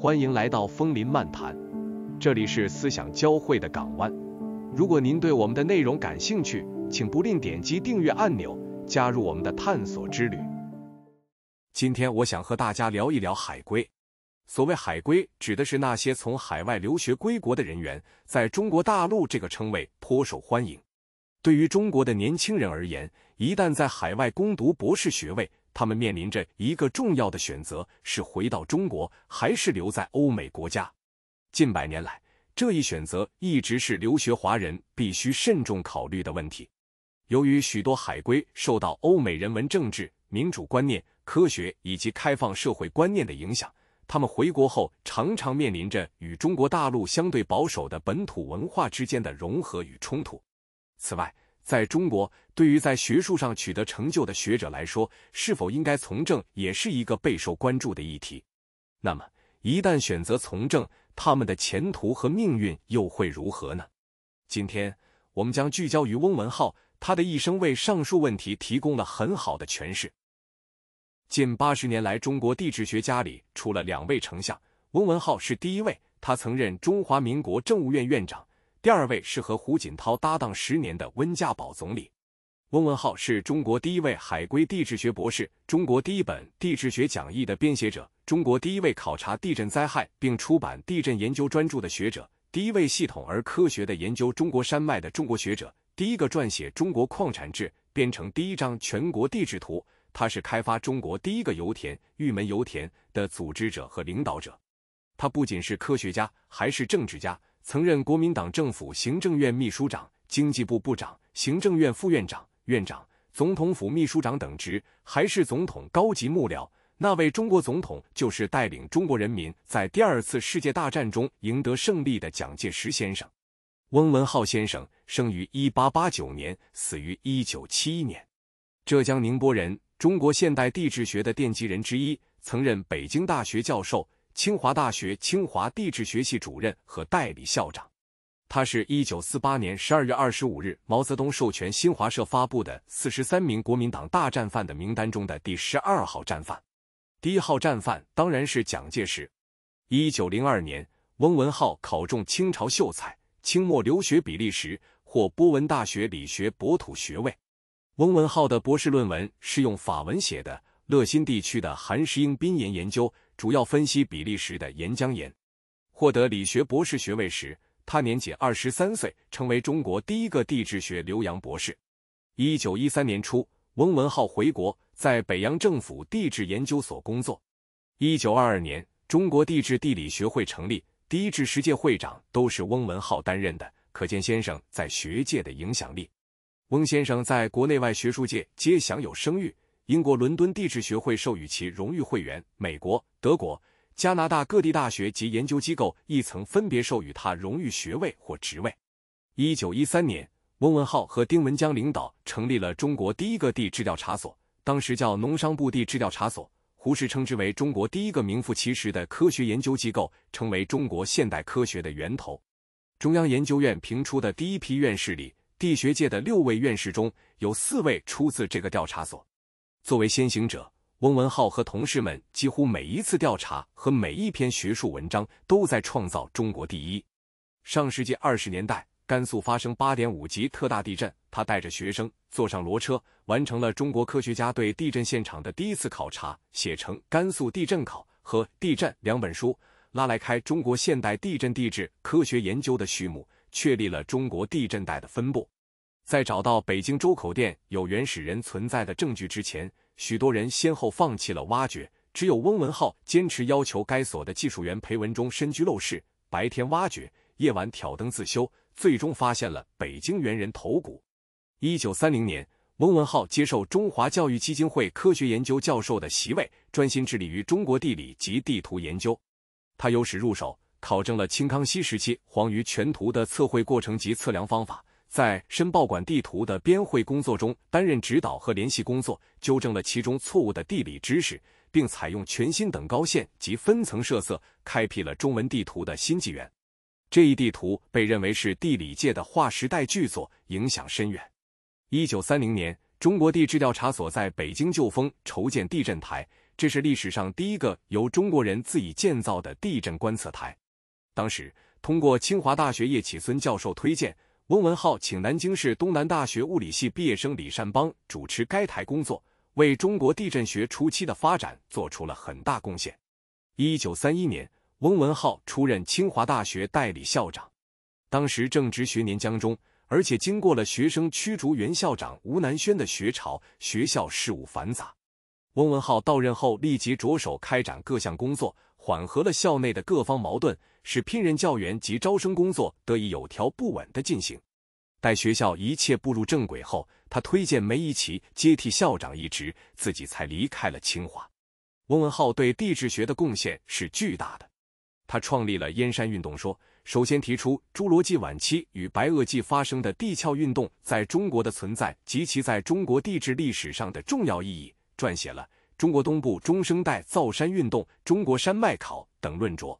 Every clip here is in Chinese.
欢迎来到枫林漫谈，这里是思想交汇的港湾。如果您对我们的内容感兴趣，请不吝点击订阅按钮，加入我们的探索之旅。今天我想和大家聊一聊海归。所谓海归，指的是那些从海外留学归国的人员，在中国大陆这个称谓颇受欢迎。对于中国的年轻人而言，一旦在海外攻读博士学位，他们面临着一个重要的选择：是回到中国，还是留在欧美国家。近百年来，这一选择一直是留学华人必须慎重考虑的问题。由于许多海归受到欧美人文、政治、民主观念、科学以及开放社会观念的影响，他们回国后常常面临着与中国大陆相对保守的本土文化之间的融合与冲突。此外，在中国，对于在学术上取得成就的学者来说，是否应该从政也是一个备受关注的议题。那么，一旦选择从政，他们的前途和命运又会如何呢？今天，我们将聚焦于翁文浩，他的一生为上述问题提供了很好的诠释。近八十年来，中国地质学家里出了两位丞相，翁文浩是第一位，他曾任中华民国政务院院长。第二位是和胡锦涛搭档十年的温家宝总理，温文浩是中国第一位海归地质学博士，中国第一本地质学讲义的编写者，中国第一位考察地震灾害并出版地震研究专著的学者，第一位系统而科学的研究中国山脉的中国学者，第一个撰写中国矿产志，编成第一张全国地质图。他是开发中国第一个油田玉门油田的组织者和领导者。他不仅是科学家，还是政治家。曾任国民党政府行政院秘书长、经济部部长、行政院副院长、院长、总统府秘书长等职，还是总统高级幕僚。那位中国总统就是带领中国人民在第二次世界大战中赢得胜利的蒋介石先生。翁文浩先生生于一八八九年，死于一九七一年，浙江宁波人，中国现代地质学的奠基人之一，曾任北京大学教授。清华大学清华地质学系主任和代理校长，他是一九四八年十二月二十五日毛泽东授权新华社发布的四十三名国民党大战犯的名单中的第十二号战犯。第一号战犯当然是蒋介石。一九零二年，翁文浩考中清朝秀才，清末留学比利时，获波文大学理学博士学位。翁文浩的博士论文是用法文写的《乐新地区的韩石英宾岩研究》。主要分析比利时的岩浆岩。获得理学博士学位时，他年仅二十三岁，成为中国第一个地质学留洋博士。一九一三年初，翁文浩回国，在北洋政府地质研究所工作。一九二二年，中国地质地理学会成立，第一至十届会长都是翁文浩担任的，可见先生在学界的影响力。翁先生在国内外学术界皆享有声誉。英国伦敦地质学会授予其荣誉会员，美国、德国、加拿大各地大学及研究机构亦曾分别授予他荣誉学位或职位。一九一三年，翁文灏和丁文江领导成立了中国第一个地质调查所，当时叫农商部地质调查所。胡适称之为中国第一个名副其实的科学研究机构，成为中国现代科学的源头。中央研究院评出的第一批院士里，地学界的六位院士中有四位出自这个调查所。作为先行者，翁文浩和同事们几乎每一次调查和每一篇学术文章都在创造中国第一。上世纪二十年代，甘肃发生八点五级特大地震，他带着学生坐上骡车，完成了中国科学家对地震现场的第一次考察，写成《甘肃地震考》和《地震》两本书，拉来开中国现代地震地质科学研究的序幕，确立了中国地震带的分布。在找到北京周口店有原始人存在的证据之前，许多人先后放弃了挖掘。只有翁文浩坚持要求该所的技术员裴文中身居陋室，白天挖掘，夜晚挑灯自修，最终发现了北京猿人头骨。一九三零年，翁文浩接受中华教育基金会科学研究教授的席位，专心致力于中国地理及地图研究。他由史入手，考证了清康熙时期黄鱼全图的测绘过程及测量方法。在申报馆地图的编绘工作中，担任指导和联系工作，纠正了其中错误的地理知识，并采用全新等高线及分层设色，开辟了中文地图的新纪元。这一地图被认为是地理界的划时代巨作，影响深远。一九三零年，中国地质调查所在北京旧丰筹建地震台，这是历史上第一个由中国人自己建造的地震观测台。当时，通过清华大学叶企孙教授推荐。翁文浩请南京市东南大学物理系毕业生李善邦主持该台工作，为中国地震学初期的发展做出了很大贡献。一九三一年，翁文浩出任清华大学代理校长，当时正值学年将中，而且经过了学生驱逐原校长吴南轩的学潮，学校事务繁杂。翁文浩到任后，立即着手开展各项工作，缓和了校内的各方矛盾。使聘任教员及招生工作得以有条不紊地进行。待学校一切步入正轨后，他推荐梅贻琦接替校长一职，自己才离开了清华。翁文灏对地质学的贡献是巨大的。他创立了燕山运动说，首先提出侏罗纪晚期与白垩纪发生的地壳运动在中国的存在及其在中国地质历史上的重要意义，撰写了《中国东部中生代造山运动》《中国山脉考》等论着。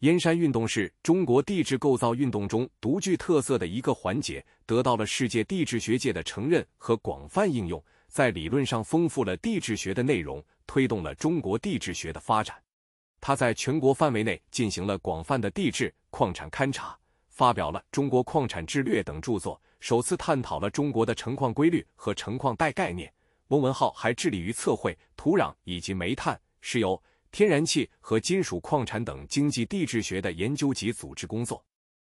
燕山运动是中国地质构造运动中独具特色的一个环节，得到了世界地质学界的承认和广泛应用，在理论上丰富了地质学的内容，推动了中国地质学的发展。他在全国范围内进行了广泛的地质矿产勘查，发表了《中国矿产志略》等著作，首次探讨了中国的成矿规律和成矿带概念。翁文浩还致力于测绘、土壤以及煤炭、石油。天然气和金属矿产等经济地质学的研究及组织工作，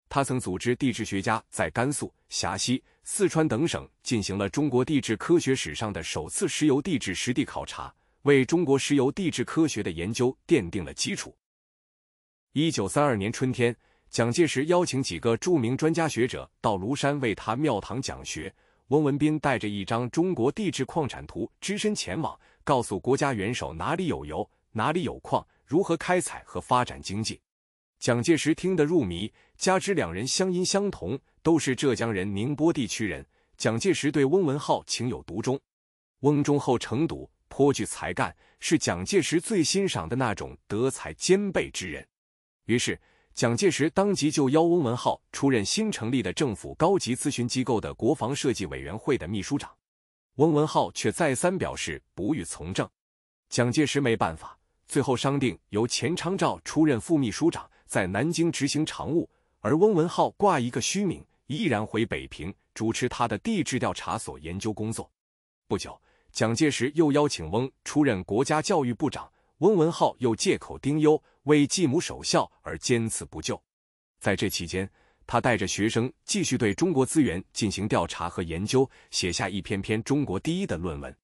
他曾组织地质学家在甘肃、陕西、四川等省进行了中国地质科学史上的首次石油地质实地考察，为中国石油地质科学的研究奠定了基础。一九三二年春天，蒋介石邀请几个著名专家学者到庐山为他庙堂讲学，翁文斌带着一张中国地质矿产图只身前往，告诉国家元首哪里有油。哪里有矿，如何开采和发展经济？蒋介石听得入迷，加之两人乡音相同，都是浙江人、宁波地区人。蒋介石对翁文浩情有独钟，翁忠厚诚笃，颇具才干，是蒋介石最欣赏的那种德才兼备之人。于是，蒋介石当即就邀翁文浩出任新成立的政府高级咨询机构的国防设计委员会的秘书长。翁文浩却再三表示不予从政。蒋介石没办法。最后商定，由钱昌照出任副秘书长，在南京执行常务，而翁文浩挂一个虚名，依然回北平主持他的地质调查所研究工作。不久，蒋介石又邀请翁出任国家教育部长，翁文浩又借口丁忧，为继母守孝而坚持不就。在这期间，他带着学生继续对中国资源进行调查和研究，写下一篇篇中国第一的论文。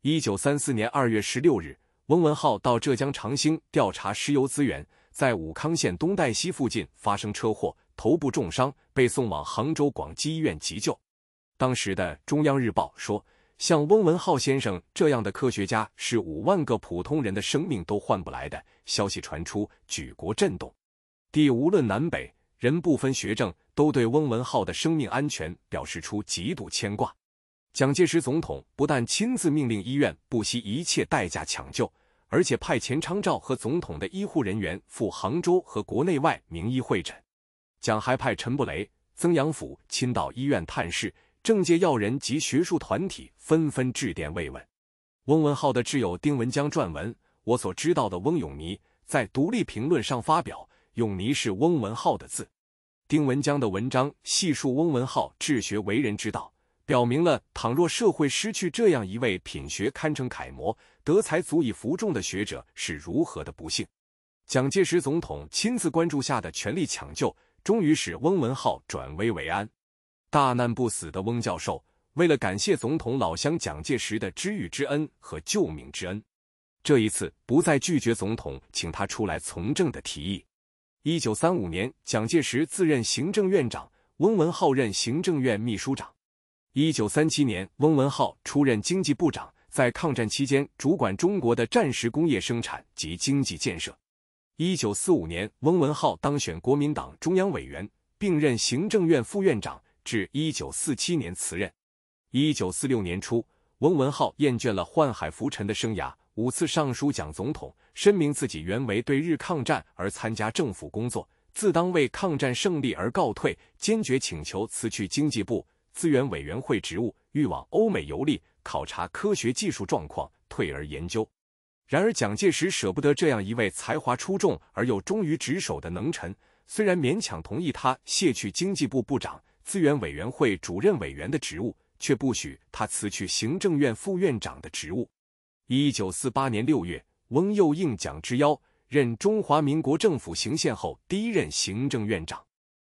一九三四年二月十六日。翁文浩到浙江长兴调查石油资源，在武康县东戴溪附近发生车祸，头部重伤，被送往杭州广济医院急救。当时的《中央日报》说：“像翁文浩先生这样的科学家，是五万个普通人的生命都换不来的。”消息传出，举国震动，地无论南北，人不分学政，都对翁文浩的生命安全表示出极度牵挂。蒋介石总统不但亲自命令医院不惜一切代价抢救。而且派钱昌照和总统的医护人员赴杭州和国内外名医会诊，蒋还派陈布雷、曾阳甫亲到医院探视，政界要人及学术团体纷纷致电慰问。翁文浩的挚友丁文江撰文《我所知道的翁永尼》在《独立评论》上发表，永尼是翁文浩的字。丁文江的文章细述翁文浩治学为人之道。表明了，倘若社会失去这样一位品学堪称楷模、德才足以服众的学者，是如何的不幸。蒋介石总统亲自关注下的全力抢救，终于使翁文浩转危为安。大难不死的翁教授，为了感谢总统老乡蒋介石的知遇之恩和救命之恩，这一次不再拒绝总统请他出来从政的提议。一九三五年，蒋介石自任行政院长，翁文浩任行政院秘书长。一九三七年，翁文灏出任经济部长，在抗战期间主管中国的战时工业生产及经济建设。一九四五年，翁文灏当选国民党中央委员，并任行政院副院长，至一九四七年辞任。一九四六年初，翁文灏厌倦了宦海浮沉的生涯，五次上书蒋总统，声明自己原为对日抗战而参加政府工作，自当为抗战胜利而告退，坚决请求辞去经济部。资源委员会职务欲往欧美游历考察科学技术状况，退而研究。然而，蒋介石舍不得这样一位才华出众而又忠于职守的能臣，虽然勉强同意他卸去经济部部长、资源委员会主任委员的职务，却不许他辞去行政院副院长的职务。一九四八年六月，翁又应蒋之邀，任中华民国政府行宪后第一任行政院长，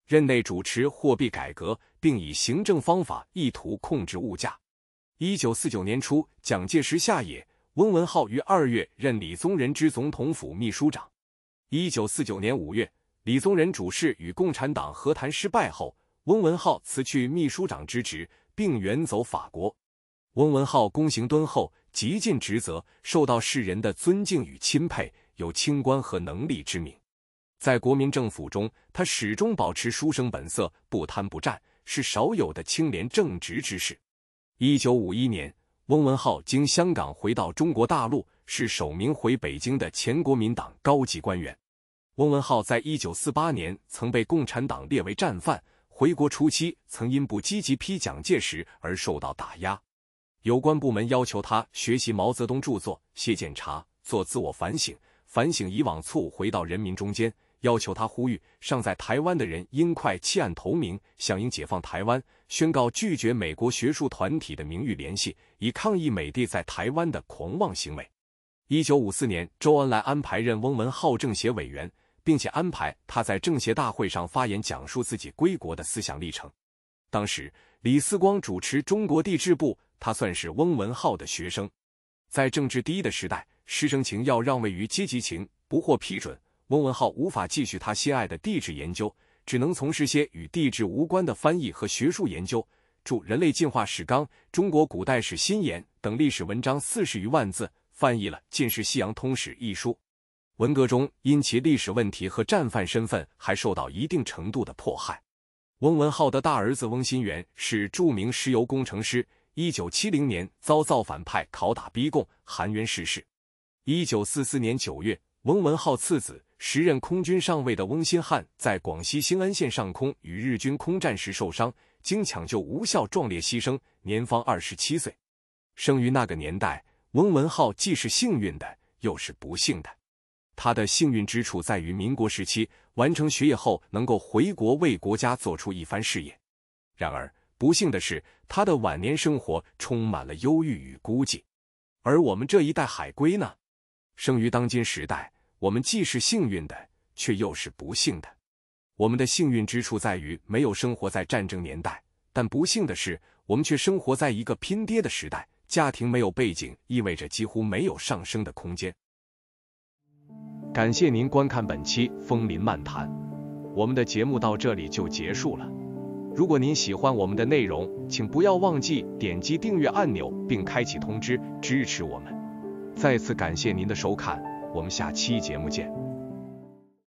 任内主持货币改革。并以行政方法意图控制物价。一九四九年初，蒋介石下野，翁文灏于二月任李宗仁之总统府秘书长。一九四九年五月，李宗仁主事与共产党和谈失败后，翁文灏辞去秘书长之职，并远走法国。翁文灏公行敦厚，极尽职责，受到世人的尊敬与钦佩，有清官和能力之名。在国民政府中，他始终保持书生本色，不贪不占。是少有的清廉正直之士。一九五一年，翁文灏经香港回到中国大陆，是首名回北京的前国民党高级官员。翁文浩在一九四八年曾被共产党列为战犯，回国初期曾因不积极批蒋介石而受到打压。有关部门要求他学习毛泽东著作，写检查，做自我反省，反省以往错误，回到人民中间。要求他呼吁尚在台湾的人应快弃暗投明，响应解放台湾，宣告拒绝美国学术团体的名誉联系，以抗议美帝在台湾的狂妄行为。一九五四年，周恩来安排任翁文浩政协委员，并且安排他在政协大会上发言，讲述自己归国的思想历程。当时，李四光主持中国地质部，他算是翁文浩的学生。在政治第一的时代，师生情要让位于阶级情，不获批准。翁文灏无法继续他心爱的地质研究，只能从事些与地质无关的翻译和学术研究，著《人类进化史纲》《中国古代史新言》等历史文章四十余万字，翻译了《近世西洋通史》一书。文革中，因其历史问题和战犯身份，还受到一定程度的迫害。翁文灏的大儿子翁新元是著名石油工程师，1970年遭造反派拷打逼供，含冤逝世。1944年9月。翁文浩次子，时任空军上尉的翁新汉，在广西兴安县上空与日军空战时受伤，经抢救无效壮烈牺牲，年方二十七岁。生于那个年代，翁文浩既是幸运的，又是不幸的。他的幸运之处在于，民国时期完成学业后能够回国为国家做出一番事业；然而不幸的是，他的晚年生活充满了忧郁与孤寂。而我们这一代海归呢？生于当今时代。我们既是幸运的，却又是不幸的。我们的幸运之处在于没有生活在战争年代，但不幸的是，我们却生活在一个拼爹的时代。家庭没有背景，意味着几乎没有上升的空间。感谢您观看本期《风林漫谈》，我们的节目到这里就结束了。如果您喜欢我们的内容，请不要忘记点击订阅按钮并开启通知，支持我们。再次感谢您的收看。我们下期节目见。